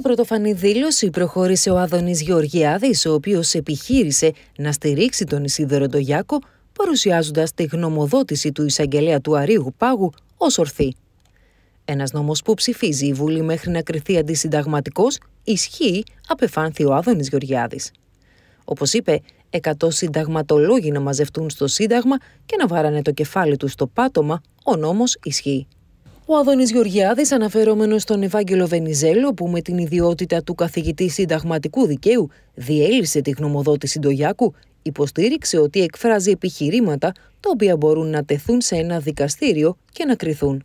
Στην πρωτοφανή δήλωση προχώρησε ο Άδωνης Γεωργιάδης, ο οποίος επιχείρησε να στηρίξει τον Ισίδερο Ντογιάκο, παρουσιάζοντας τη γνωμοδότηση του εισαγγελέα του Αρίου Πάγου ως ορθή. Ένας νόμος που ψηφίζει η Βουλή μέχρι να κρυθεί αντισυνταγματικός ισχύει, απεφάνθη ο Άδωνης Γεωργιάδης. Όπως είπε, 100 συνταγματολόγοι να μαζευτούν στο Σύνταγμα και να βάρανε το κεφάλι τους στο πάτωμα, ο νόμος ισχύει. Ο Αδόνη Γεωργιάδης, αναφερόμενος στον Ευάγγελο Βενιζέλο, που με την ιδιότητα του καθηγητή συνταγματικού δικαίου διέλυσε τη γνωμοδότηση Ντογιάκου, υποστήριξε ότι εκφράζει επιχειρήματα τα οποία μπορούν να τεθούν σε ένα δικαστήριο και να κριθούν.